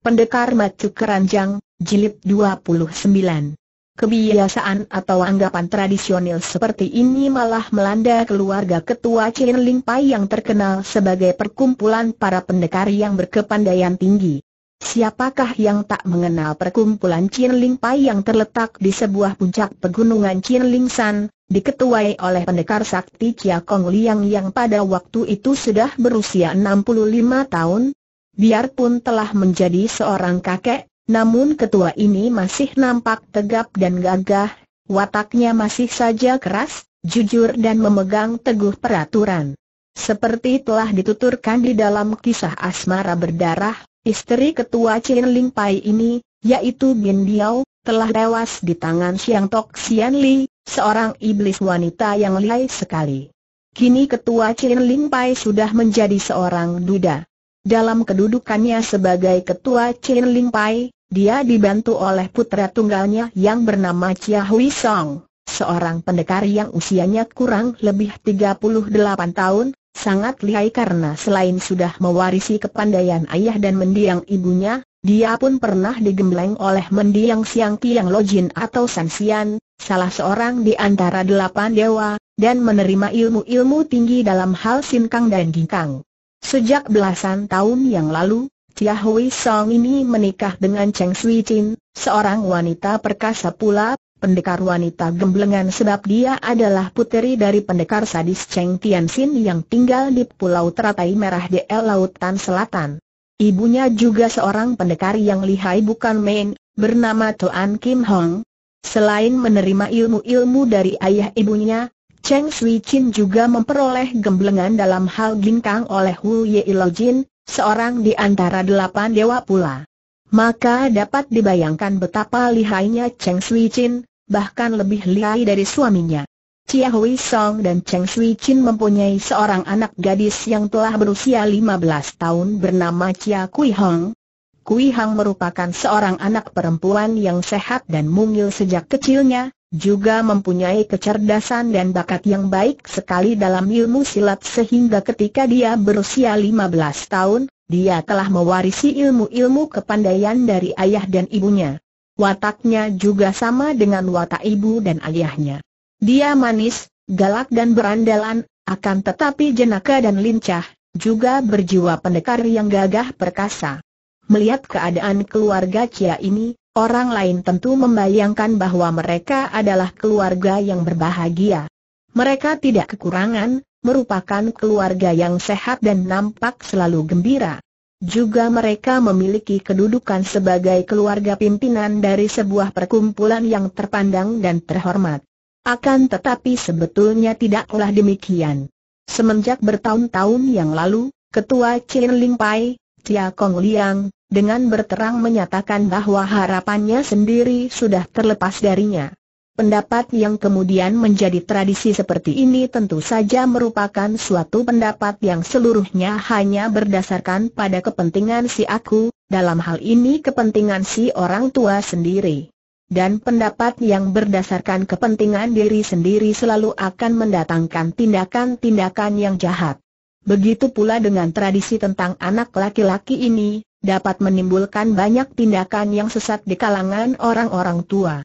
Pendekar Macu Keranjang, Jilid 29. Kebiasaan atau anggapan tradisional seperti ini malah melanda keluarga ketua Chin Ling Pai yang terkenal sebagai perkumpulan para pendekar yang berkepandaian tinggi. Siapakah yang tak mengenal perkumpulan Chin Ling Pai yang terletak di sebuah puncak pegunungan Chin Ling San, diketuai oleh pendekar sakti Chia Kong Liang yang pada waktu itu sudah berusia 65 tahun, Biarpun telah menjadi seorang kakek, namun ketua ini masih nampak tegap dan gagah, wataknya masih saja keras, jujur dan memegang teguh peraturan. Seperti telah dituturkan di dalam kisah asmara berdarah, istri ketua Chin Ling Pai ini, yaitu Bin Diao, telah tewas di tangan Xiang Tok Xian Li, seorang iblis wanita yang lihai sekali. Kini ketua Chin Ling Pai sudah menjadi seorang duda. Dalam kedudukannya sebagai ketua Chin Ling Pai, dia dibantu oleh putra tunggalnya yang bernama Chia Hui Song, seorang pendekar yang usianya kurang lebih 38 tahun, sangat lihai karena selain sudah mewarisi kepandaian ayah dan mendiang ibunya, dia pun pernah digembleng oleh mendiang Siang Tiang Lojin atau San Xian, salah seorang di antara delapan dewa, dan menerima ilmu-ilmu tinggi dalam hal sinkang dan ginkang. Sejak belasan tahun yang lalu, Chia Hui Song ini menikah dengan Cheng Sui Chin, seorang wanita perkasa pula, pendekar wanita gemblengan sebab dia adalah puteri dari pendekar sadis Cheng Tianxin yang tinggal di Pulau Teratai Merah di Lautan Selatan. Ibunya juga seorang pendekar yang lihai bukan main, bernama Toan Kim Hong. Selain menerima ilmu-ilmu dari ayah ibunya, Cheng Shui Chin juga memperoleh gemblengan dalam hal ginkang oleh Hu Ye Ilo Jin, seorang di antara delapan dewa pula. Maka dapat dibayangkan betapa lihainya Cheng Shui Chin, bahkan lebih lihai dari suaminya. Chia Hui Song dan Cheng Sui Chin mempunyai seorang anak gadis yang telah berusia 15 tahun bernama Chia Kui Hong. Kui Hong merupakan seorang anak perempuan yang sehat dan mungil sejak kecilnya, juga mempunyai kecerdasan dan bakat yang baik sekali dalam ilmu silat sehingga ketika dia berusia 15 tahun, dia telah mewarisi ilmu-ilmu kepandaian dari ayah dan ibunya. Wataknya juga sama dengan watak ibu dan ayahnya. Dia manis, galak dan berandalan, akan tetapi jenaka dan lincah, juga berjiwa pendekar yang gagah perkasa. Melihat keadaan keluarga Kia ini, Orang lain tentu membayangkan bahwa mereka adalah keluarga yang berbahagia. Mereka tidak kekurangan, merupakan keluarga yang sehat dan nampak selalu gembira. Juga mereka memiliki kedudukan sebagai keluarga pimpinan dari sebuah perkumpulan yang terpandang dan terhormat. Akan tetapi sebetulnya tidaklah demikian. Semenjak bertahun-tahun yang lalu, Ketua Chin Ling Pai, Tia Kong Liang, dengan berterang menyatakan bahwa harapannya sendiri sudah terlepas darinya. Pendapat yang kemudian menjadi tradisi seperti ini tentu saja merupakan suatu pendapat yang seluruhnya hanya berdasarkan pada kepentingan si aku, dalam hal ini kepentingan si orang tua sendiri. Dan pendapat yang berdasarkan kepentingan diri sendiri selalu akan mendatangkan tindakan-tindakan yang jahat. Begitu pula dengan tradisi tentang anak laki-laki ini, dapat menimbulkan banyak tindakan yang sesat di kalangan orang-orang tua.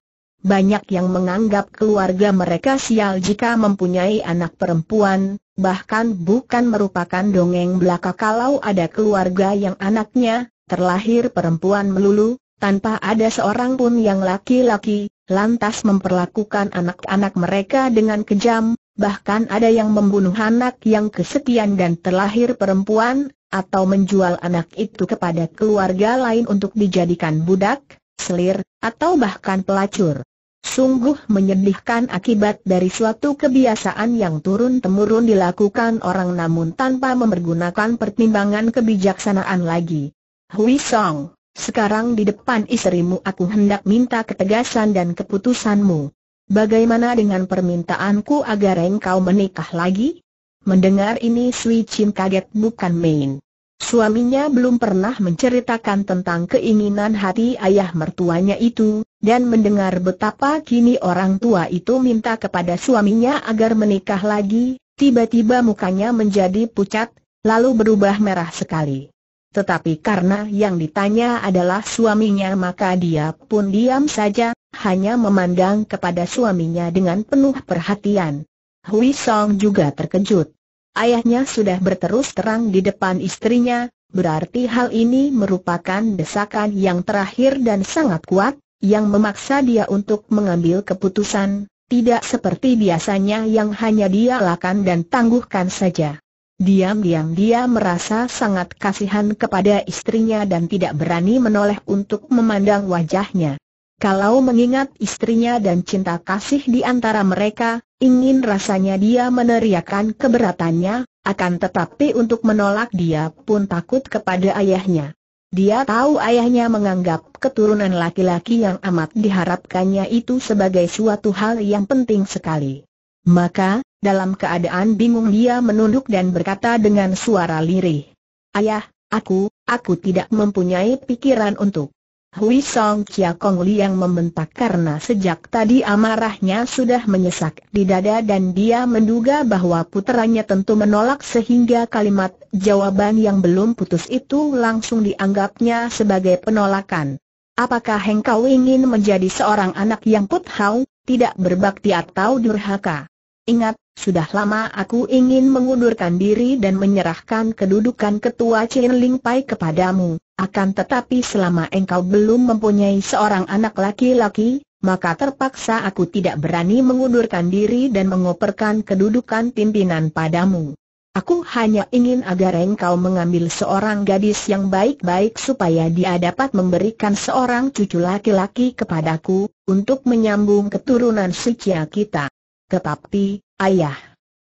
Banyak yang menganggap keluarga mereka sial jika mempunyai anak perempuan, bahkan bukan merupakan dongeng belaka kalau ada keluarga yang anaknya, terlahir perempuan melulu, tanpa ada seorang pun yang laki-laki, lantas memperlakukan anak-anak mereka dengan kejam, bahkan ada yang membunuh anak yang kesetian dan terlahir perempuan, atau menjual anak itu kepada keluarga lain untuk dijadikan budak, selir, atau bahkan pelacur. Sungguh menyedihkan akibat dari suatu kebiasaan yang turun-temurun dilakukan orang namun tanpa mempergunakan pertimbangan kebijaksanaan lagi. Hui Song, sekarang di depan istrimu aku hendak minta ketegasan dan keputusanmu. Bagaimana dengan permintaanku agar engkau menikah lagi? Mendengar ini Sui Chin kaget bukan main. Suaminya belum pernah menceritakan tentang keinginan hati ayah mertuanya itu, dan mendengar betapa kini orang tua itu minta kepada suaminya agar menikah lagi, tiba-tiba mukanya menjadi pucat, lalu berubah merah sekali. Tetapi karena yang ditanya adalah suaminya maka dia pun diam saja, hanya memandang kepada suaminya dengan penuh perhatian. Hui Song juga terkejut. Ayahnya sudah berterus terang di depan istrinya, berarti hal ini merupakan desakan yang terakhir dan sangat kuat, yang memaksa dia untuk mengambil keputusan, tidak seperti biasanya yang hanya dia lakukan dan tangguhkan saja. Diam-diam dia merasa sangat kasihan kepada istrinya dan tidak berani menoleh untuk memandang wajahnya. Kalau mengingat istrinya dan cinta kasih di antara mereka, ingin rasanya dia meneriakan keberatannya, akan tetapi untuk menolak dia pun takut kepada ayahnya. Dia tahu ayahnya menganggap keturunan laki-laki yang amat diharapkannya itu sebagai suatu hal yang penting sekali. Maka, dalam keadaan bingung dia menunduk dan berkata dengan suara lirih. Ayah, aku, aku tidak mempunyai pikiran untuk Hui Song Chia Kong Liang membentak karena sejak tadi amarahnya sudah menyesak di dada dan dia menduga bahwa puteranya tentu menolak sehingga kalimat jawaban yang belum putus itu langsung dianggapnya sebagai penolakan. Apakah engkau ingin menjadi seorang anak yang puthau, tidak berbakti atau durhaka? Ingat, sudah lama aku ingin mengundurkan diri dan menyerahkan kedudukan ketua Chin Ling Pai kepadamu. Akan tetapi selama engkau belum mempunyai seorang anak laki-laki, maka terpaksa aku tidak berani mengundurkan diri dan mengoperkan kedudukan pimpinan padamu. Aku hanya ingin agar engkau mengambil seorang gadis yang baik-baik supaya dia dapat memberikan seorang cucu laki-laki kepadaku, untuk menyambung keturunan suci kita. Tetapi, Ayah.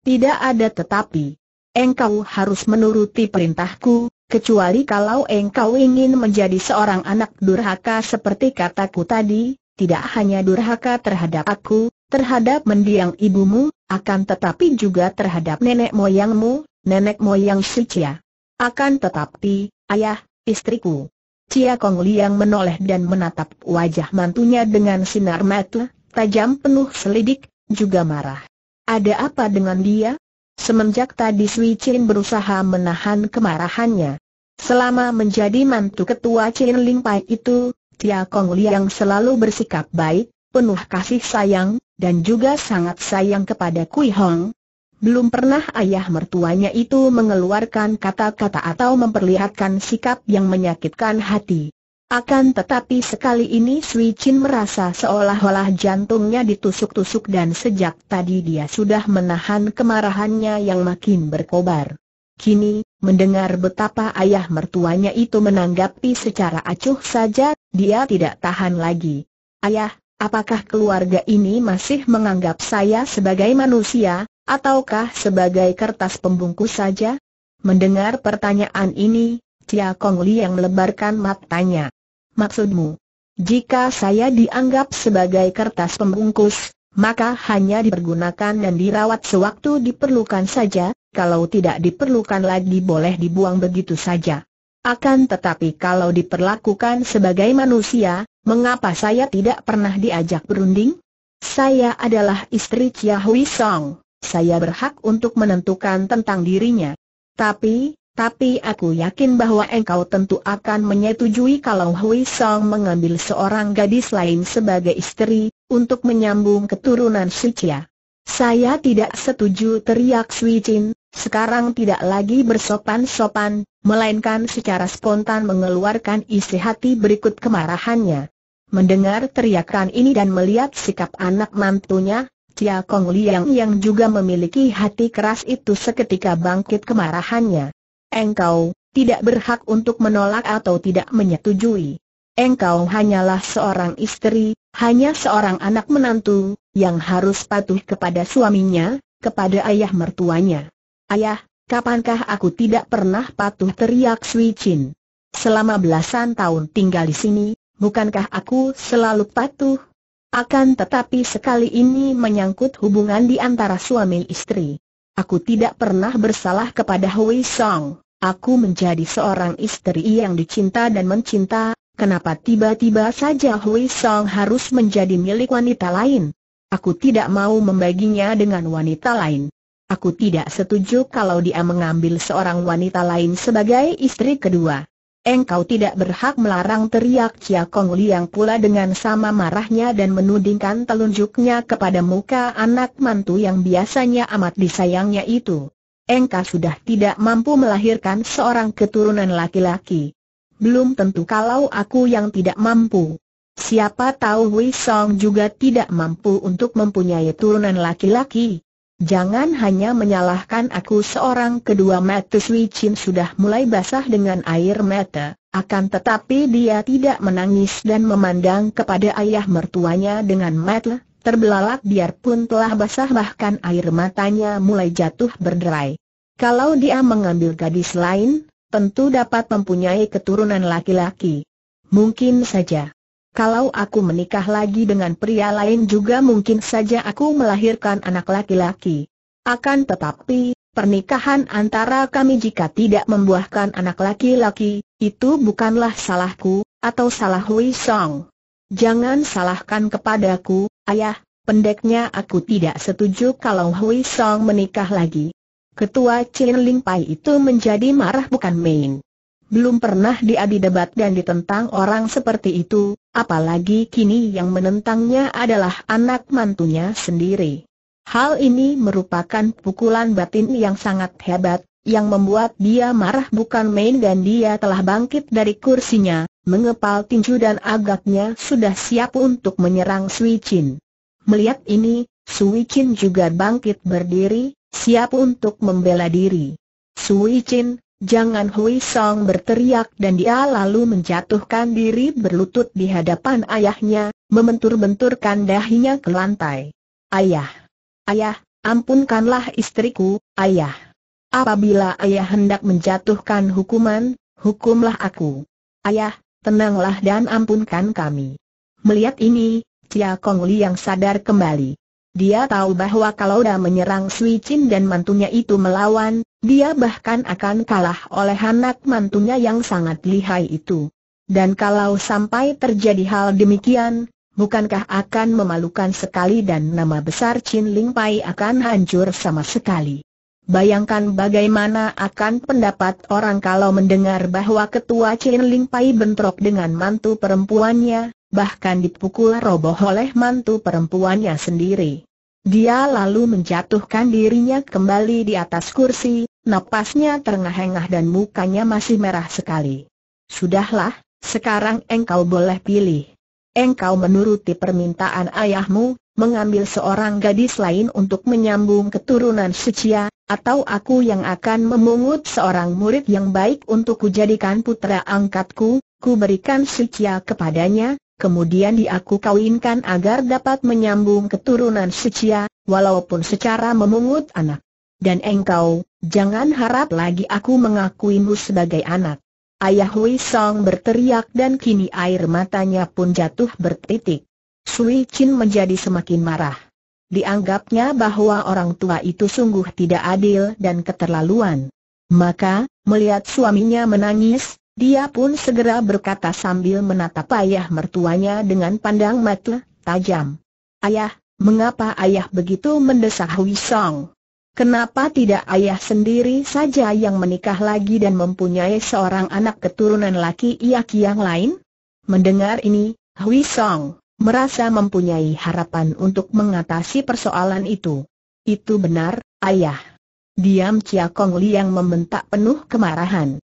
Tidak ada tetapi. Engkau harus menuruti perintahku, kecuali kalau engkau ingin menjadi seorang anak durhaka seperti kataku tadi, tidak hanya durhaka terhadap aku, terhadap mendiang ibumu, akan tetapi juga terhadap nenek moyangmu, nenek moyang si Cia. Akan tetapi, ayah, istriku. Cia Kong Liang menoleh dan menatap wajah mantunya dengan sinar mata, tajam penuh selidik, juga marah. Ada apa dengan dia? Semenjak tadi Sui Chin berusaha menahan kemarahannya. Selama menjadi mantu ketua Chin Ling Pai itu, Tia Kong Liang selalu bersikap baik, penuh kasih sayang, dan juga sangat sayang kepada Kui Hong. Belum pernah ayah mertuanya itu mengeluarkan kata-kata atau memperlihatkan sikap yang menyakitkan hati. Akan tetapi sekali ini Sui Chin merasa seolah-olah jantungnya ditusuk-tusuk dan sejak tadi dia sudah menahan kemarahannya yang makin berkobar. Kini, mendengar betapa ayah mertuanya itu menanggapi secara acuh saja, dia tidak tahan lagi. Ayah, apakah keluarga ini masih menganggap saya sebagai manusia, ataukah sebagai kertas pembungkus saja? Mendengar pertanyaan ini, Cia Kong Li yang melebarkan matanya maksudmu? Jika saya dianggap sebagai kertas pembungkus, maka hanya dipergunakan dan dirawat sewaktu diperlukan saja, kalau tidak diperlukan lagi boleh dibuang begitu saja. Akan tetapi kalau diperlakukan sebagai manusia, mengapa saya tidak pernah diajak berunding? Saya adalah istri Chia Hui Song, saya berhak untuk menentukan tentang dirinya. Tapi, tapi aku yakin bahwa engkau tentu akan menyetujui kalau Hui Song mengambil seorang gadis lain sebagai istri, untuk menyambung keturunan si Chia. Saya tidak setuju teriak Sui Chin, sekarang tidak lagi bersopan-sopan, melainkan secara spontan mengeluarkan isi hati berikut kemarahannya. Mendengar teriakan ini dan melihat sikap anak mantunya, Chia Kong Liang yang juga memiliki hati keras itu seketika bangkit kemarahannya engkau tidak berhak untuk menolak atau tidak menyetujui. Engkau hanyalah seorang istri, hanya seorang anak menantu, yang harus patuh kepada suaminya, kepada ayah mertuanya. Ayah, kapankah aku tidak pernah patuh teriak Sui Chin? Selama belasan tahun tinggal di sini, bukankah aku selalu patuh? Akan tetapi sekali ini menyangkut hubungan di antara suami istri. Aku tidak pernah bersalah kepada Hui Song. Aku menjadi seorang istri yang dicinta dan mencinta, kenapa tiba-tiba saja Hui Song harus menjadi milik wanita lain? Aku tidak mau membaginya dengan wanita lain. Aku tidak setuju kalau dia mengambil seorang wanita lain sebagai istri kedua. Engkau tidak berhak melarang teriak Chia Kong Liang pula dengan sama marahnya dan menudingkan telunjuknya kepada muka anak mantu yang biasanya amat disayangnya itu engkau sudah tidak mampu melahirkan seorang keturunan laki-laki. Belum tentu kalau aku yang tidak mampu. Siapa tahu Wei Song juga tidak mampu untuk mempunyai turunan laki-laki. Jangan hanya menyalahkan aku seorang kedua mata Sui Chin sudah mulai basah dengan air mata, akan tetapi dia tidak menangis dan memandang kepada ayah mertuanya dengan mata terbelalak biarpun telah basah bahkan air matanya mulai jatuh berderai. Kalau dia mengambil gadis lain, tentu dapat mempunyai keturunan laki-laki. Mungkin saja. Kalau aku menikah lagi dengan pria lain juga mungkin saja aku melahirkan anak laki-laki. Akan tetapi, pernikahan antara kami jika tidak membuahkan anak laki-laki, itu bukanlah salahku, atau salah Hui Song. Jangan salahkan kepadaku, Ayah, pendeknya aku tidak setuju kalau Hui Song menikah lagi. Ketua Chin Ling Pai itu menjadi marah bukan main. Belum pernah dia didebat dan ditentang orang seperti itu, apalagi kini yang menentangnya adalah anak mantunya sendiri. Hal ini merupakan pukulan batin yang sangat hebat, yang membuat dia marah bukan main dan dia telah bangkit dari kursinya, mengepal tinju dan agaknya sudah siap untuk menyerang Sui Chin. Melihat ini, Sui Chin juga bangkit berdiri, siap untuk membela diri. Sui Chin, jangan Hui Song berteriak dan dia lalu menjatuhkan diri berlutut di hadapan ayahnya, membentur-benturkan dahinya ke lantai. Ayah! Ayah, ampunkanlah istriku, ayah! Apabila ayah hendak menjatuhkan hukuman, hukumlah aku. Ayah, tenanglah dan ampunkan kami. Melihat ini, Cia Kong Liang sadar kembali. Dia tahu bahwa kalau dah menyerang Sui Chin dan mantunya itu melawan, dia bahkan akan kalah oleh anak mantunya yang sangat lihai itu. Dan kalau sampai terjadi hal demikian, bukankah akan memalukan sekali dan nama besar Chin Ling Pai akan hancur sama sekali. Bayangkan bagaimana akan pendapat orang kalau mendengar bahwa ketua Chin Ling Pai bentrok dengan mantu perempuannya, bahkan dipukul roboh oleh mantu perempuannya sendiri. Dia lalu menjatuhkan dirinya kembali di atas kursi, napasnya terengah-engah dan mukanya masih merah sekali. Sudahlah, sekarang engkau boleh pilih. Engkau menuruti permintaan ayahmu, mengambil seorang gadis lain untuk menyambung keturunan Sucia, atau aku yang akan memungut seorang murid yang baik untuk kujadikan putra angkatku, ku berikan Sucia kepadanya, kemudian dia ku kawinkan agar dapat menyambung keturunan Sucia, walaupun secara memungut anak. Dan engkau, jangan harap lagi aku mengakuimu sebagai anak. Ayah Hui Song berteriak dan kini air matanya pun jatuh bertitik. Sui Chin menjadi semakin marah. Dianggapnya bahwa orang tua itu sungguh tidak adil dan keterlaluan. Maka, melihat suaminya menangis, dia pun segera berkata sambil menatap ayah mertuanya dengan pandang mata tajam. Ayah, mengapa ayah begitu mendesak Hui Song? Kenapa tidak ayah sendiri saja yang menikah lagi dan mempunyai seorang anak keturunan laki laki yang lain? Mendengar ini, Hui Song merasa mempunyai harapan untuk mengatasi persoalan itu. Itu benar, ayah. Diam Chia Kong Liang membentak penuh kemarahan.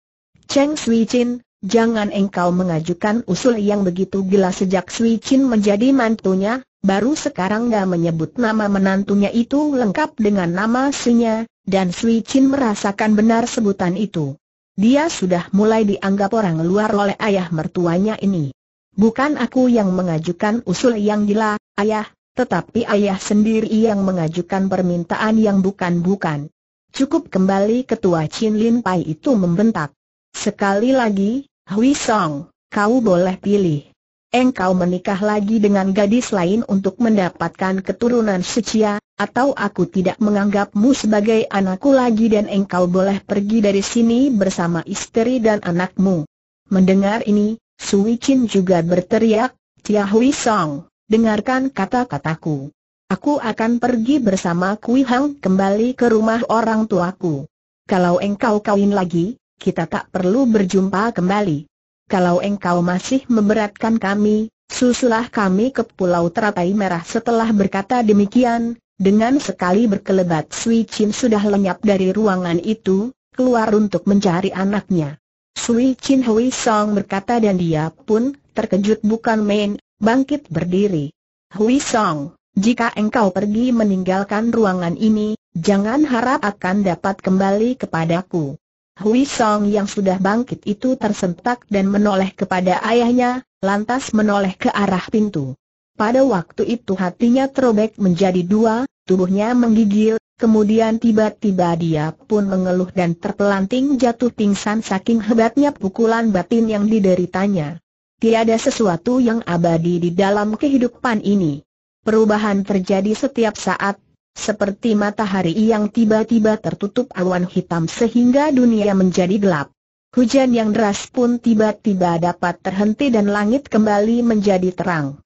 Cheng Sui Chin, jangan engkau mengajukan usul yang begitu gila sejak Sui Chin menjadi mantunya, baru sekarang gak menyebut nama menantunya itu lengkap dengan nama Sunya, dan Sui Chin merasakan benar sebutan itu. Dia sudah mulai dianggap orang luar oleh ayah mertuanya ini. Bukan aku yang mengajukan usul yang gila, ayah, tetapi ayah sendiri yang mengajukan permintaan yang bukan-bukan. Cukup kembali ketua Chin Lin Pai itu membentak. Sekali lagi, Hui Song, kau boleh pilih. Engkau menikah lagi dengan gadis lain untuk mendapatkan keturunan secia, atau aku tidak menganggapmu sebagai anakku lagi dan engkau boleh pergi dari sini bersama istri dan anakmu. Mendengar ini, Sui Chin juga berteriak, Tia Hui Song, dengarkan kata-kataku. Aku akan pergi bersama Kui Hang kembali ke rumah orang tuaku. Kalau engkau kawin lagi, kita tak perlu berjumpa kembali. Kalau engkau masih memberatkan kami, susulah kami ke Pulau Teratai Merah setelah berkata demikian. Dengan sekali berkelebat Sui Chin sudah lenyap dari ruangan itu, keluar untuk mencari anaknya. Sui Chin Hui Song berkata dan dia pun terkejut bukan main, bangkit berdiri. Hui Song, jika engkau pergi meninggalkan ruangan ini, jangan harap akan dapat kembali kepadaku. Hui Song yang sudah bangkit itu tersentak dan menoleh kepada ayahnya, lantas menoleh ke arah pintu. Pada waktu itu hatinya terobek menjadi dua, tubuhnya menggigil, kemudian tiba-tiba dia pun mengeluh dan terpelanting jatuh pingsan saking hebatnya pukulan batin yang dideritanya. Tiada sesuatu yang abadi di dalam kehidupan ini. Perubahan terjadi setiap saat, seperti matahari yang tiba-tiba tertutup awan hitam sehingga dunia menjadi gelap. Hujan yang deras pun tiba-tiba dapat terhenti dan langit kembali menjadi terang.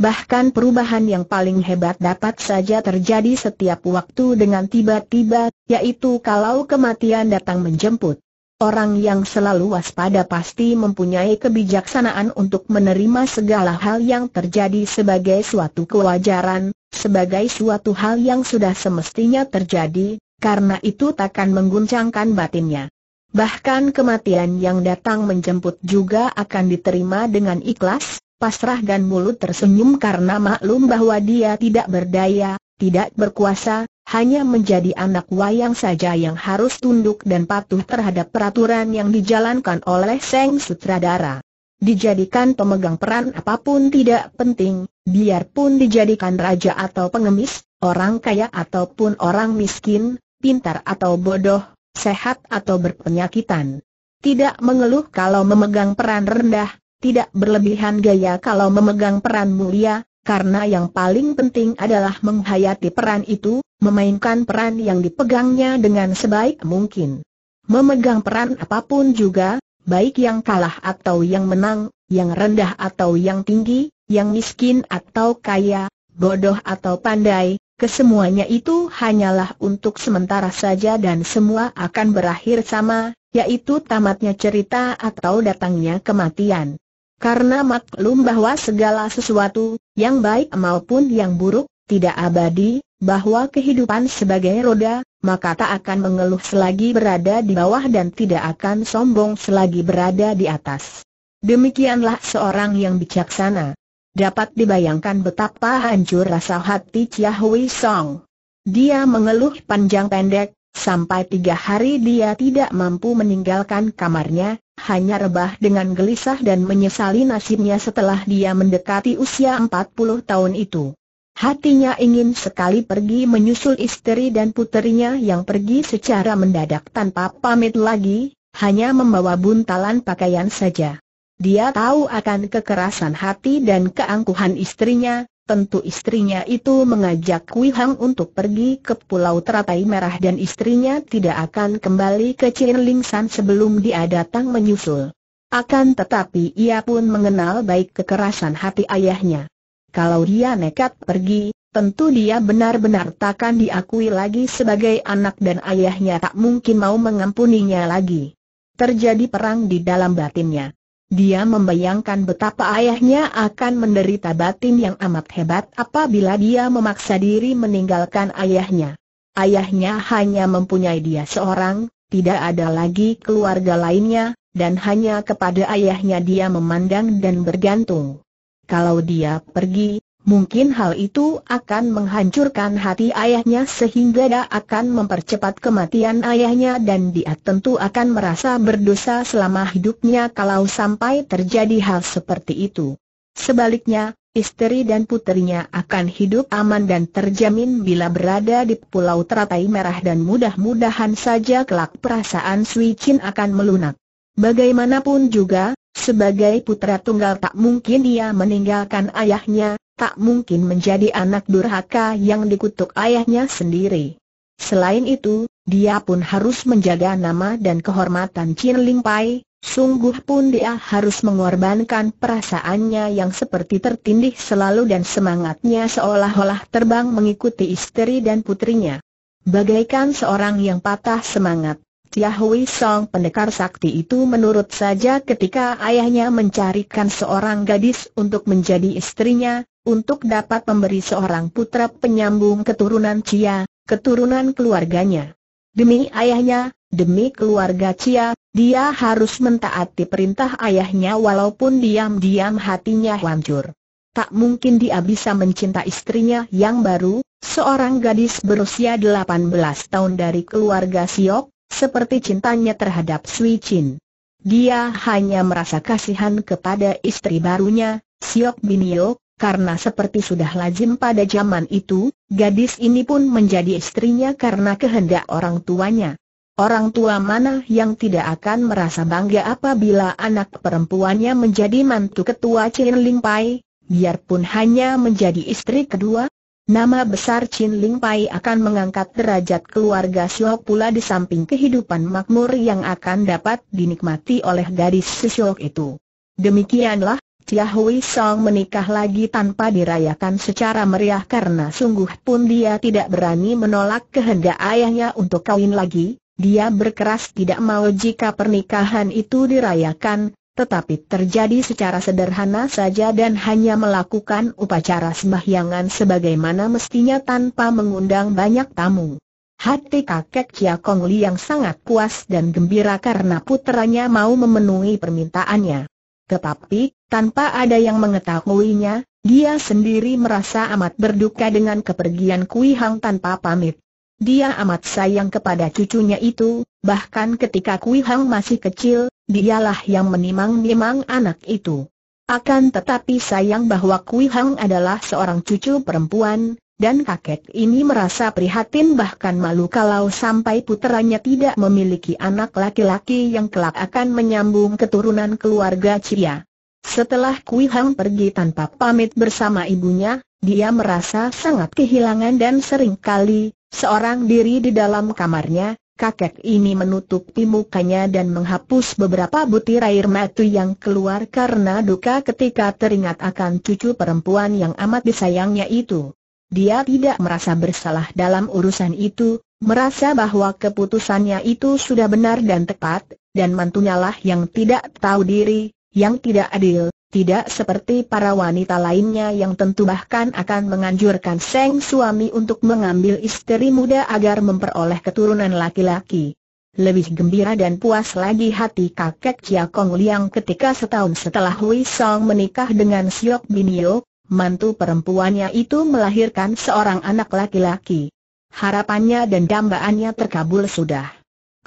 Bahkan perubahan yang paling hebat dapat saja terjadi setiap waktu dengan tiba-tiba, yaitu kalau kematian datang menjemput. Orang yang selalu waspada pasti mempunyai kebijaksanaan untuk menerima segala hal yang terjadi sebagai suatu kewajaran, sebagai suatu hal yang sudah semestinya terjadi, karena itu takkan mengguncangkan batinnya. Bahkan kematian yang datang menjemput juga akan diterima dengan ikhlas, pasrah dan mulut tersenyum karena maklum bahwa dia tidak berdaya, tidak berkuasa, hanya menjadi anak wayang saja yang harus tunduk dan patuh terhadap peraturan yang dijalankan oleh Seng Sutradara. Dijadikan pemegang peran apapun tidak penting, biarpun dijadikan raja atau pengemis, orang kaya ataupun orang miskin, pintar atau bodoh, sehat atau berpenyakitan. Tidak mengeluh kalau memegang peran rendah, tidak berlebihan gaya kalau memegang peran mulia, karena yang paling penting adalah menghayati peran itu, memainkan peran yang dipegangnya dengan sebaik mungkin. Memegang peran apapun juga, baik yang kalah atau yang menang, yang rendah atau yang tinggi, yang miskin atau kaya, bodoh atau pandai, kesemuanya itu hanyalah untuk sementara saja dan semua akan berakhir sama, yaitu tamatnya cerita atau datangnya kematian. Karena maklum bahwa segala sesuatu, yang baik maupun yang buruk, tidak abadi, bahwa kehidupan sebagai roda, maka tak akan mengeluh selagi berada di bawah dan tidak akan sombong selagi berada di atas. Demikianlah seorang yang bijaksana. Dapat dibayangkan betapa hancur rasa hati Chia Hui Song. Dia mengeluh panjang pendek, sampai tiga hari dia tidak mampu meninggalkan kamarnya, hanya rebah dengan gelisah dan menyesali nasibnya setelah dia mendekati usia 40 tahun itu. Hatinya ingin sekali pergi menyusul istri dan puterinya yang pergi secara mendadak tanpa pamit lagi, hanya membawa buntalan pakaian saja. Dia tahu akan kekerasan hati dan keangkuhan istrinya, Tentu istrinya itu mengajak Kui Hang untuk pergi ke Pulau Teratai Merah dan istrinya tidak akan kembali ke Ling San sebelum dia datang menyusul. Akan tetapi ia pun mengenal baik kekerasan hati ayahnya. Kalau dia nekat pergi, tentu dia benar-benar takkan diakui lagi sebagai anak dan ayahnya tak mungkin mau mengampuninya lagi. Terjadi perang di dalam batinnya. Dia membayangkan betapa ayahnya akan menderita batin yang amat hebat apabila dia memaksa diri meninggalkan ayahnya. Ayahnya hanya mempunyai dia seorang, tidak ada lagi keluarga lainnya, dan hanya kepada ayahnya dia memandang dan bergantung. Kalau dia pergi, Mungkin hal itu akan menghancurkan hati ayahnya sehingga dia akan mempercepat kematian ayahnya dan dia tentu akan merasa berdosa selama hidupnya kalau sampai terjadi hal seperti itu. Sebaliknya, istri dan putrinya akan hidup aman dan terjamin bila berada di Pulau Teratai Merah dan mudah-mudahan saja kelak perasaan Sui Chin akan melunak. Bagaimanapun juga, sebagai putra tunggal tak mungkin dia meninggalkan ayahnya, tak mungkin menjadi anak durhaka yang dikutuk ayahnya sendiri. Selain itu, dia pun harus menjaga nama dan kehormatan Chin Ling Pai, sungguh pun dia harus mengorbankan perasaannya yang seperti tertindih selalu dan semangatnya seolah-olah terbang mengikuti istri dan putrinya. Bagaikan seorang yang patah semangat, Tiahui Song pendekar sakti itu menurut saja ketika ayahnya mencarikan seorang gadis untuk menjadi istrinya, untuk dapat memberi seorang putra penyambung keturunan Cia, keturunan keluarganya. Demi ayahnya, demi keluarga Cia, dia harus mentaati perintah ayahnya walaupun diam-diam hatinya hancur. Tak mungkin dia bisa mencinta istrinya yang baru, seorang gadis berusia 18 tahun dari keluarga Siok, seperti cintanya terhadap Sui Chin. Dia hanya merasa kasihan kepada istri barunya, Siok Binio, karena seperti sudah lazim pada zaman itu, gadis ini pun menjadi istrinya karena kehendak orang tuanya. Orang tua mana yang tidak akan merasa bangga apabila anak perempuannya menjadi mantu ketua Chin Ling Pai, biarpun hanya menjadi istri kedua, Nama besar Chin Ling Pai akan mengangkat derajat keluarga Siok pula di samping kehidupan makmur yang akan dapat dinikmati oleh gadis Siok itu. Demikianlah, Chia Hui Song menikah lagi tanpa dirayakan secara meriah karena sungguh pun dia tidak berani menolak kehendak ayahnya untuk kawin lagi, dia berkeras tidak mau jika pernikahan itu dirayakan, tetapi terjadi secara sederhana saja dan hanya melakukan upacara sembahyangan sebagaimana mestinya tanpa mengundang banyak tamu. Hati kakek Chia Kong Li yang sangat puas dan gembira karena putranya mau memenuhi permintaannya. Tetapi, tanpa ada yang mengetahuinya, dia sendiri merasa amat berduka dengan kepergian Kui Hang tanpa pamit. Dia amat sayang kepada cucunya itu, bahkan ketika Kui Hang masih kecil, Dialah yang menimang-nimang anak itu. Akan tetapi sayang bahwa Kui Hang adalah seorang cucu perempuan, dan kakek ini merasa prihatin bahkan malu kalau sampai putranya tidak memiliki anak laki-laki yang kelak akan menyambung keturunan keluarga Cia. Setelah Kui Hang pergi tanpa pamit bersama ibunya, dia merasa sangat kehilangan dan seringkali, seorang diri di dalam kamarnya, kakek ini menutupi mukanya dan menghapus beberapa butir air mata yang keluar karena duka ketika teringat akan cucu perempuan yang amat disayangnya itu. Dia tidak merasa bersalah dalam urusan itu, merasa bahwa keputusannya itu sudah benar dan tepat, dan mantunya lah yang tidak tahu diri, yang tidak adil, tidak seperti para wanita lainnya yang tentu bahkan akan menganjurkan Seng suami untuk mengambil istri muda agar memperoleh keturunan laki-laki. Lebih gembira dan puas lagi hati kakek Chia Kong Liang ketika setahun setelah Hui Song menikah dengan Siok Binio, mantu perempuannya itu melahirkan seorang anak laki-laki. Harapannya dan dambaannya terkabul sudah.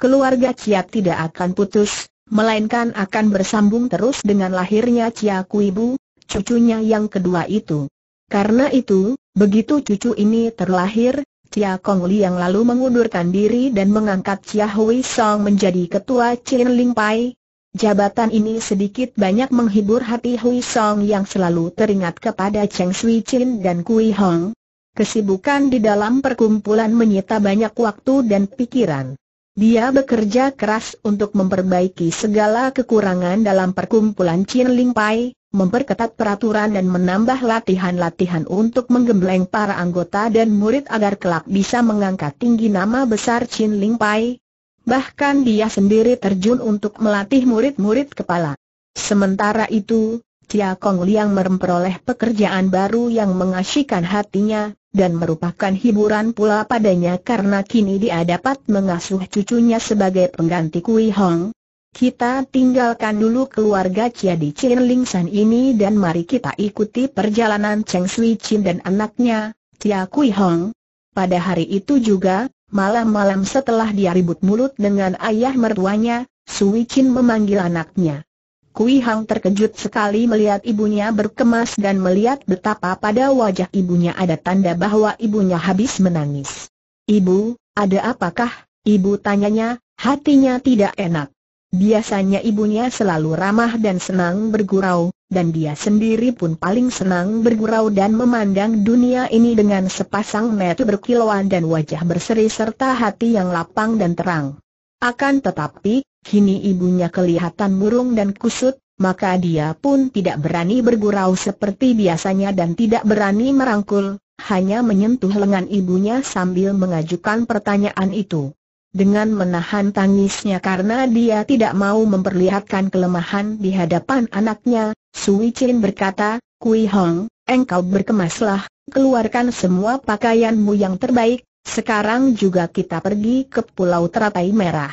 Keluarga Chia tidak akan putus, melainkan akan bersambung terus dengan lahirnya Cia Kui Bu, cucunya yang kedua itu. Karena itu, begitu cucu ini terlahir, Cia Kong Li yang lalu mengundurkan diri dan mengangkat Cia Hui Song menjadi ketua Chin Ling Pai. Jabatan ini sedikit banyak menghibur hati Hui Song yang selalu teringat kepada Cheng Sui Chin dan Kui Hong. Kesibukan di dalam perkumpulan menyita banyak waktu dan pikiran. Dia bekerja keras untuk memperbaiki segala kekurangan dalam perkumpulan Chin Ling Pai, memperketat peraturan dan menambah latihan-latihan untuk menggembleng para anggota dan murid agar kelak bisa mengangkat tinggi nama besar Chin Ling Pai. Bahkan dia sendiri terjun untuk melatih murid-murid kepala. Sementara itu, Tia Kong Liang memperoleh pekerjaan baru yang mengasyikan hatinya, dan merupakan hiburan pula padanya karena kini dia dapat mengasuh cucunya sebagai pengganti Kui Hong. Kita tinggalkan dulu keluarga Chia di Chin San ini dan mari kita ikuti perjalanan Cheng Sui Chin dan anaknya, Chia Kui Hong. Pada hari itu juga, malam-malam setelah dia ribut mulut dengan ayah mertuanya, Sui Chin memanggil anaknya. Kui Hang terkejut sekali melihat ibunya berkemas dan melihat betapa pada wajah ibunya ada tanda bahwa ibunya habis menangis. Ibu, ada apakah? Ibu tanyanya, hatinya tidak enak. Biasanya ibunya selalu ramah dan senang bergurau, dan dia sendiri pun paling senang bergurau dan memandang dunia ini dengan sepasang mata berkilauan dan wajah berseri serta hati yang lapang dan terang. Akan tetapi, kini ibunya kelihatan murung dan kusut, maka dia pun tidak berani bergurau seperti biasanya dan tidak berani merangkul, hanya menyentuh lengan ibunya sambil mengajukan pertanyaan itu. Dengan menahan tangisnya karena dia tidak mau memperlihatkan kelemahan di hadapan anaknya, Sui Chin berkata, Kui Hong, engkau berkemaslah, keluarkan semua pakaianmu yang terbaik, sekarang juga kita pergi ke Pulau Teratai Merah.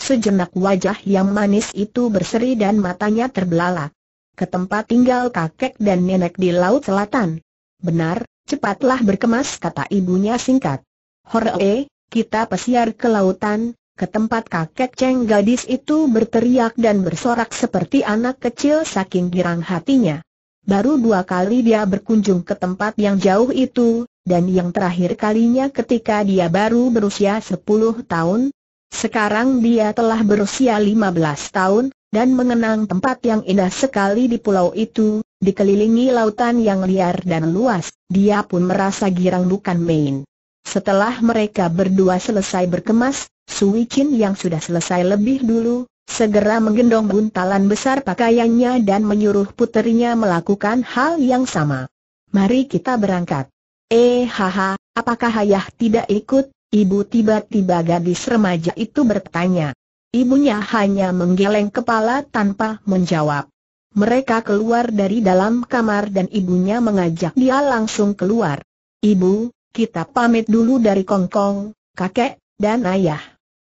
Sejenak wajah yang manis itu berseri dan matanya terbelalak. Ke tempat tinggal kakek dan nenek di Laut Selatan. Benar, cepatlah berkemas kata ibunya singkat. Horee, kita pesiar ke lautan, ke tempat kakek Ceng gadis itu berteriak dan bersorak seperti anak kecil saking girang hatinya. Baru dua kali dia berkunjung ke tempat yang jauh itu, dan yang terakhir kalinya ketika dia baru berusia 10 tahun. Sekarang dia telah berusia 15 tahun, dan mengenang tempat yang indah sekali di pulau itu, dikelilingi lautan yang liar dan luas, dia pun merasa girang bukan main. Setelah mereka berdua selesai berkemas, Sui Chin yang sudah selesai lebih dulu, segera menggendong buntalan besar pakaiannya dan menyuruh puterinya melakukan hal yang sama. Mari kita berangkat. Eh haha, apakah ayah tidak ikut? Ibu tiba-tiba gadis remaja itu bertanya. Ibunya hanya menggeleng kepala tanpa menjawab. Mereka keluar dari dalam kamar dan ibunya mengajak dia langsung keluar. Ibu, kita pamit dulu dari Kongkong, kakek, dan ayah.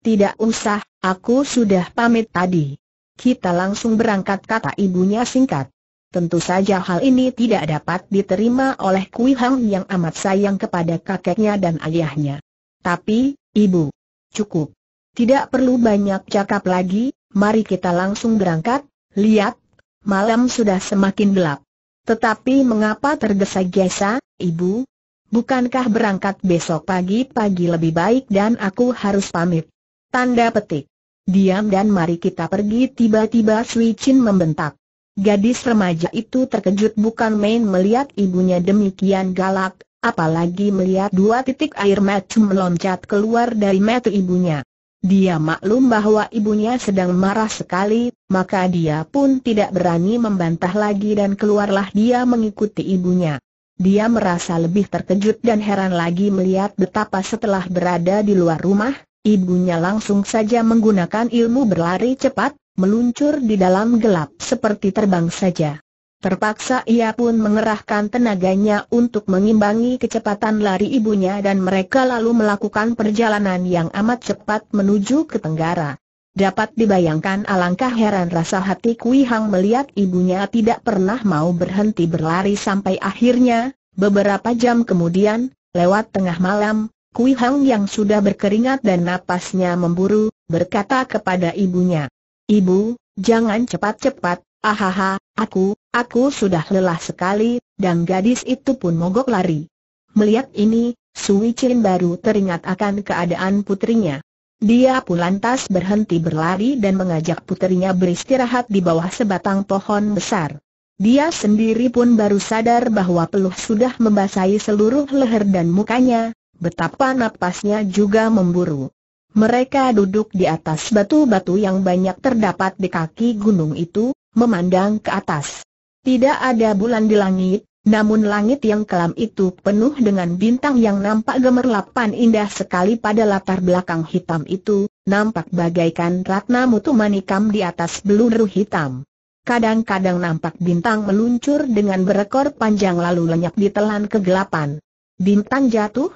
Tidak usah, aku sudah pamit tadi. Kita langsung berangkat kata ibunya singkat. Tentu saja hal ini tidak dapat diterima oleh Kui Hang yang amat sayang kepada kakeknya dan ayahnya. Tapi, ibu, cukup. Tidak perlu banyak cakap lagi, mari kita langsung berangkat, lihat, malam sudah semakin gelap. Tetapi mengapa tergesa-gesa, ibu? Bukankah berangkat besok pagi-pagi lebih baik dan aku harus pamit? Tanda petik. Diam dan mari kita pergi tiba-tiba Sui Chin membentak. Gadis remaja itu terkejut bukan main melihat ibunya demikian galak, apalagi melihat dua titik air mata meloncat keluar dari mata ibunya. Dia maklum bahwa ibunya sedang marah sekali, maka dia pun tidak berani membantah lagi dan keluarlah dia mengikuti ibunya. Dia merasa lebih terkejut dan heran lagi melihat betapa setelah berada di luar rumah, ibunya langsung saja menggunakan ilmu berlari cepat, meluncur di dalam gelap seperti terbang saja. Terpaksa ia pun mengerahkan tenaganya untuk mengimbangi kecepatan lari ibunya dan mereka lalu melakukan perjalanan yang amat cepat menuju ke tenggara. Dapat dibayangkan alangkah heran rasa hati Kui Hang melihat ibunya tidak pernah mau berhenti berlari sampai akhirnya, beberapa jam kemudian, lewat tengah malam, Kui Hang yang sudah berkeringat dan napasnya memburu, berkata kepada ibunya, Ibu, jangan cepat-cepat, ahaha, aku, aku sudah lelah sekali, dan gadis itu pun mogok lari. Melihat ini, Sui Chin baru teringat akan keadaan putrinya. Dia pun lantas berhenti berlari dan mengajak putrinya beristirahat di bawah sebatang pohon besar. Dia sendiri pun baru sadar bahwa peluh sudah membasahi seluruh leher dan mukanya, betapa napasnya juga memburu. Mereka duduk di atas batu-batu yang banyak terdapat di kaki gunung itu, memandang ke atas. Tidak ada bulan di langit, namun langit yang kelam itu penuh dengan bintang yang nampak gemerlapan indah sekali pada latar belakang hitam itu, nampak bagaikan ratna mutu manikam di atas beluru hitam. Kadang-kadang nampak bintang meluncur dengan berekor panjang lalu lenyap ditelan kegelapan. Bintang jatuh?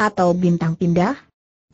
Atau bintang pindah?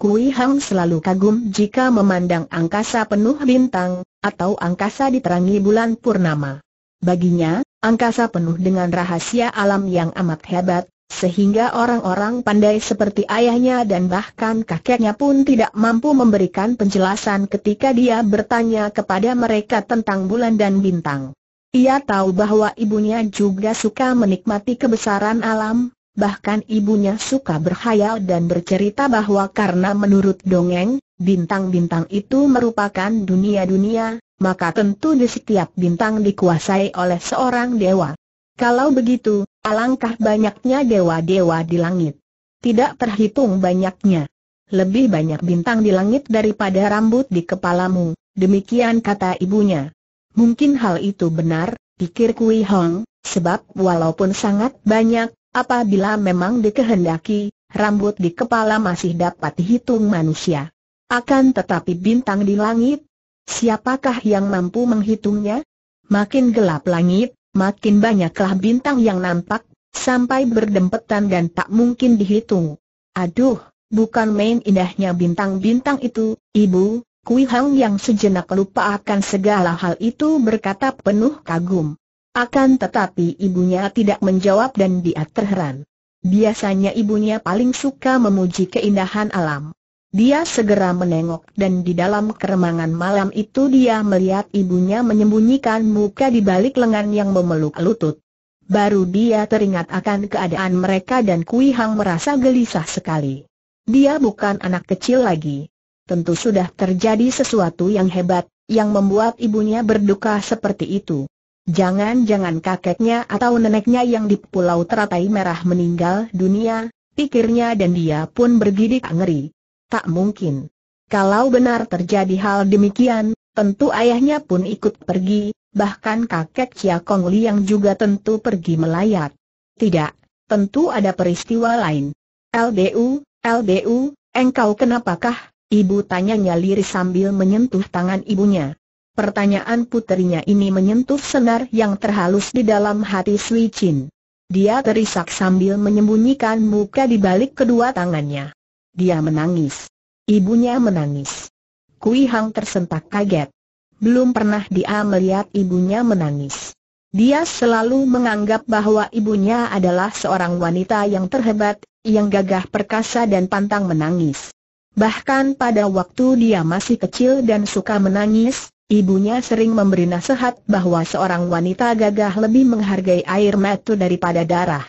Kui Hang selalu kagum jika memandang angkasa penuh bintang, atau angkasa diterangi bulan purnama. Baginya, angkasa penuh dengan rahasia alam yang amat hebat, sehingga orang-orang pandai seperti ayahnya dan bahkan kakeknya pun tidak mampu memberikan penjelasan ketika dia bertanya kepada mereka tentang bulan dan bintang. Ia tahu bahwa ibunya juga suka menikmati kebesaran alam, bahkan ibunya suka berhayal dan bercerita bahwa karena menurut dongeng, bintang-bintang itu merupakan dunia-dunia, maka tentu di setiap bintang dikuasai oleh seorang dewa. Kalau begitu, alangkah banyaknya dewa-dewa di langit. Tidak terhitung banyaknya. Lebih banyak bintang di langit daripada rambut di kepalamu, demikian kata ibunya. Mungkin hal itu benar, pikir Kui Hong, sebab walaupun sangat banyak, Apabila memang dikehendaki, rambut di kepala masih dapat dihitung manusia. Akan tetapi bintang di langit, siapakah yang mampu menghitungnya? Makin gelap langit, makin banyaklah bintang yang nampak, sampai berdempetan dan tak mungkin dihitung. Aduh, bukan main indahnya bintang-bintang itu, ibu, Kui Hang yang sejenak lupa akan segala hal itu berkata penuh kagum. Akan tetapi ibunya tidak menjawab dan dia terheran. Biasanya ibunya paling suka memuji keindahan alam. Dia segera menengok dan di dalam keremangan malam itu dia melihat ibunya menyembunyikan muka di balik lengan yang memeluk lutut. Baru dia teringat akan keadaan mereka dan Kui Hang merasa gelisah sekali. Dia bukan anak kecil lagi. Tentu sudah terjadi sesuatu yang hebat, yang membuat ibunya berduka seperti itu. Jangan-jangan kakeknya atau neneknya yang di Pulau Teratai Merah meninggal dunia, pikirnya dan dia pun bergidik ngeri. Tak mungkin. Kalau benar terjadi hal demikian, tentu ayahnya pun ikut pergi, bahkan kakek Chia Kong Liang juga tentu pergi melayat. Tidak, tentu ada peristiwa lain. LBU, LBU, engkau kenapakah? Ibu tanyanya liris sambil menyentuh tangan ibunya. Pertanyaan puterinya ini menyentuh senar yang terhalus di dalam hati Sui Chin. Dia terisak sambil menyembunyikan muka di balik kedua tangannya. Dia menangis. Ibunya menangis. Kui Hang tersentak kaget. Belum pernah dia melihat ibunya menangis. Dia selalu menganggap bahwa ibunya adalah seorang wanita yang terhebat, yang gagah perkasa dan pantang menangis. Bahkan pada waktu dia masih kecil dan suka menangis, Ibunya sering memberi nasihat bahwa seorang wanita gagah lebih menghargai air mata daripada darah.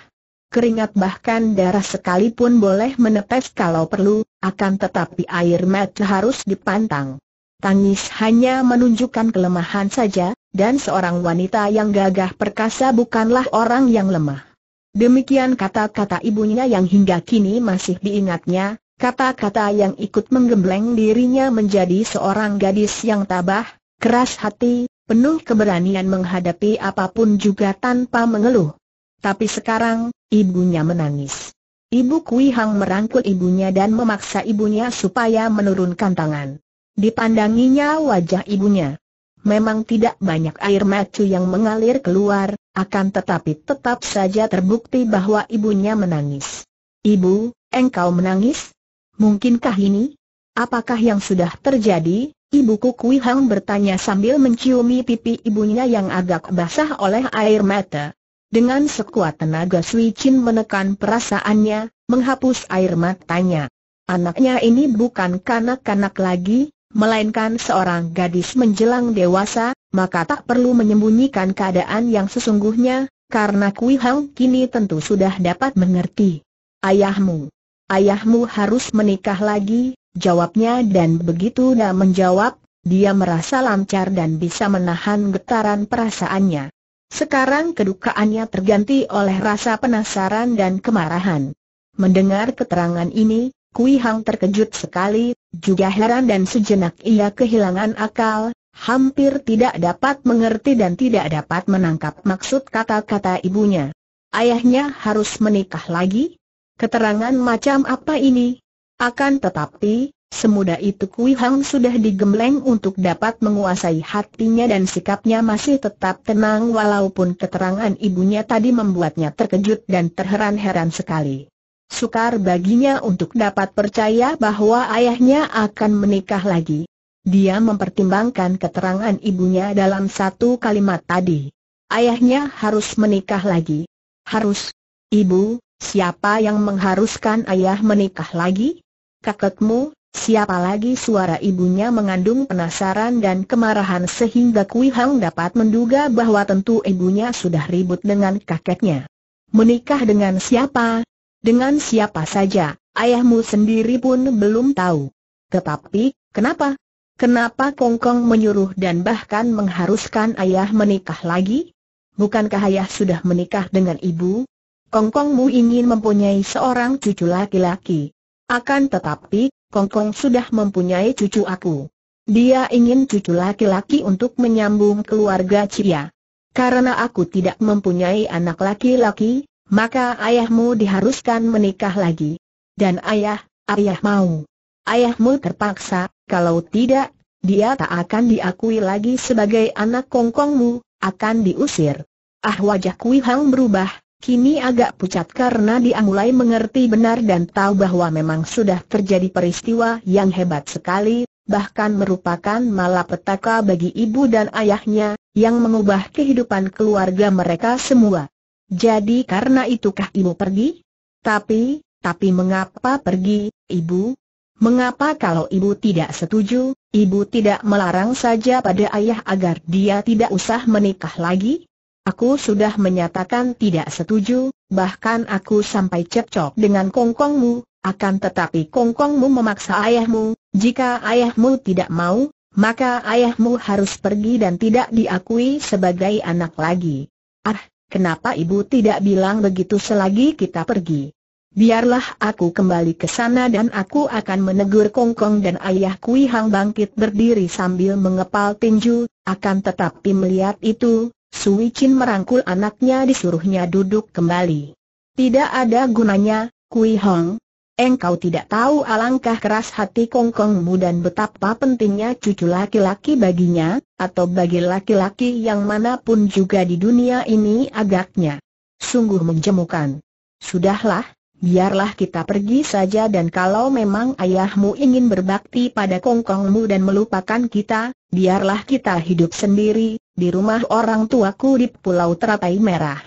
Keringat bahkan darah sekalipun boleh menetes kalau perlu, akan tetapi air mata harus dipantang. Tangis hanya menunjukkan kelemahan saja, dan seorang wanita yang gagah perkasa bukanlah orang yang lemah. Demikian kata-kata ibunya yang hingga kini masih diingatnya, kata-kata yang ikut menggembleng dirinya menjadi seorang gadis yang tabah, keras hati, penuh keberanian menghadapi apapun juga tanpa mengeluh. Tapi sekarang, ibunya menangis. Ibu Kui Hang merangkul ibunya dan memaksa ibunya supaya menurunkan tangan. Dipandanginya wajah ibunya. Memang tidak banyak air mata yang mengalir keluar, akan tetapi tetap saja terbukti bahwa ibunya menangis. Ibu, engkau menangis? Mungkinkah ini? Apakah yang sudah terjadi? Ibuku Kui Hang bertanya sambil menciumi pipi ibunya yang agak basah oleh air mata. Dengan sekuat tenaga Sui Chin menekan perasaannya, menghapus air matanya. Anaknya ini bukan kanak-kanak lagi, melainkan seorang gadis menjelang dewasa, maka tak perlu menyembunyikan keadaan yang sesungguhnya, karena Kui Hang kini tentu sudah dapat mengerti. Ayahmu, ayahmu harus menikah lagi, Jawabnya dan begitu nak menjawab, dia merasa lancar dan bisa menahan getaran perasaannya. Sekarang kedukaannya terganti oleh rasa penasaran dan kemarahan. Mendengar keterangan ini, Kui Hang terkejut sekali, juga heran dan sejenak ia kehilangan akal, hampir tidak dapat mengerti dan tidak dapat menangkap maksud kata-kata ibunya. Ayahnya harus menikah lagi? Keterangan macam apa ini? Akan tetapi, semudah itu Kui Hang sudah digembleng untuk dapat menguasai hatinya dan sikapnya masih tetap tenang walaupun keterangan ibunya tadi membuatnya terkejut dan terheran-heran sekali. Sukar baginya untuk dapat percaya bahwa ayahnya akan menikah lagi. Dia mempertimbangkan keterangan ibunya dalam satu kalimat tadi. Ayahnya harus menikah lagi. Harus. Ibu, siapa yang mengharuskan ayah menikah lagi? kakekmu, siapa lagi suara ibunya mengandung penasaran dan kemarahan sehingga Kui Hang dapat menduga bahwa tentu ibunya sudah ribut dengan kakeknya. Menikah dengan siapa? Dengan siapa saja, ayahmu sendiri pun belum tahu. Tetapi, kenapa? Kenapa Kongkong Kong menyuruh dan bahkan mengharuskan ayah menikah lagi? Bukankah ayah sudah menikah dengan ibu? Kongkongmu ingin mempunyai seorang cucu laki-laki. Akan tetapi, Kongkong sudah mempunyai cucu aku. Dia ingin cucu laki-laki untuk menyambung keluarga Cia. Karena aku tidak mempunyai anak laki-laki, maka ayahmu diharuskan menikah lagi. Dan ayah, ayah mau. Ayahmu terpaksa, kalau tidak, dia tak akan diakui lagi sebagai anak kongkongmu, akan diusir. Ah wajah Kui Hang berubah, Kini agak pucat karena dia mulai mengerti benar dan tahu bahwa memang sudah terjadi peristiwa yang hebat sekali, bahkan merupakan malapetaka bagi ibu dan ayahnya, yang mengubah kehidupan keluarga mereka semua. Jadi karena itukah ibu pergi? Tapi, tapi mengapa pergi, ibu? Mengapa kalau ibu tidak setuju, ibu tidak melarang saja pada ayah agar dia tidak usah menikah lagi? Aku sudah menyatakan tidak setuju, bahkan aku sampai cekcok dengan kongkongmu, akan tetapi kongkongmu memaksa ayahmu, jika ayahmu tidak mau, maka ayahmu harus pergi dan tidak diakui sebagai anak lagi. Ah, kenapa ibu tidak bilang begitu selagi kita pergi? Biarlah aku kembali ke sana dan aku akan menegur Kongkong dan ayah Kui Hang bangkit berdiri sambil mengepal tinju, akan tetapi melihat itu, Sui Chin merangkul anaknya disuruhnya duduk kembali. Tidak ada gunanya, Kui Hong. Engkau tidak tahu alangkah keras hati Kongkongmu dan betapa pentingnya cucu laki-laki baginya, atau bagi laki-laki yang manapun juga di dunia ini agaknya. Sungguh menjemukan. Sudahlah, biarlah kita pergi saja dan kalau memang ayahmu ingin berbakti pada kongkongmu dan melupakan kita, biarlah kita hidup sendiri, di rumah orang tuaku di Pulau teratai Merah.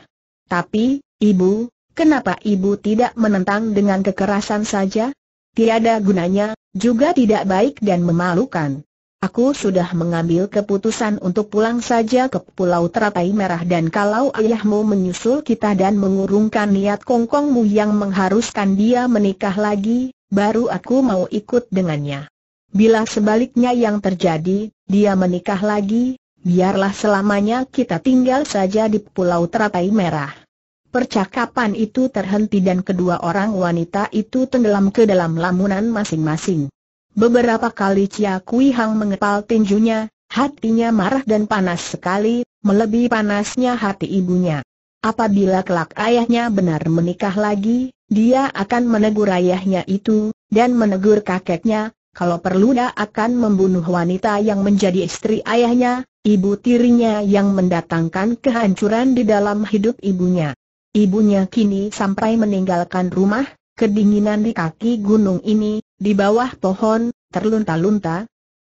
Tapi, ibu, kenapa ibu tidak menentang dengan kekerasan saja? Tiada gunanya, juga tidak baik dan memalukan. Aku sudah mengambil keputusan untuk pulang saja ke Pulau Teratai Merah dan kalau ayahmu menyusul kita dan mengurungkan niat kongkongmu yang mengharuskan dia menikah lagi, baru aku mau ikut dengannya. Bila sebaliknya yang terjadi, dia menikah lagi, biarlah selamanya kita tinggal saja di Pulau Teratai Merah. Percakapan itu terhenti dan kedua orang wanita itu tenggelam ke dalam lamunan masing-masing. Beberapa kali Chia Kui Hang mengepal tinjunya, hatinya marah dan panas sekali, melebihi panasnya hati ibunya. Apabila kelak ayahnya benar menikah lagi, dia akan menegur ayahnya itu, dan menegur kakeknya, kalau perlu dia akan membunuh wanita yang menjadi istri ayahnya, ibu tirinya yang mendatangkan kehancuran di dalam hidup ibunya. Ibunya kini sampai meninggalkan rumah, kedinginan di kaki gunung ini, di bawah pohon, terlunta-lunta,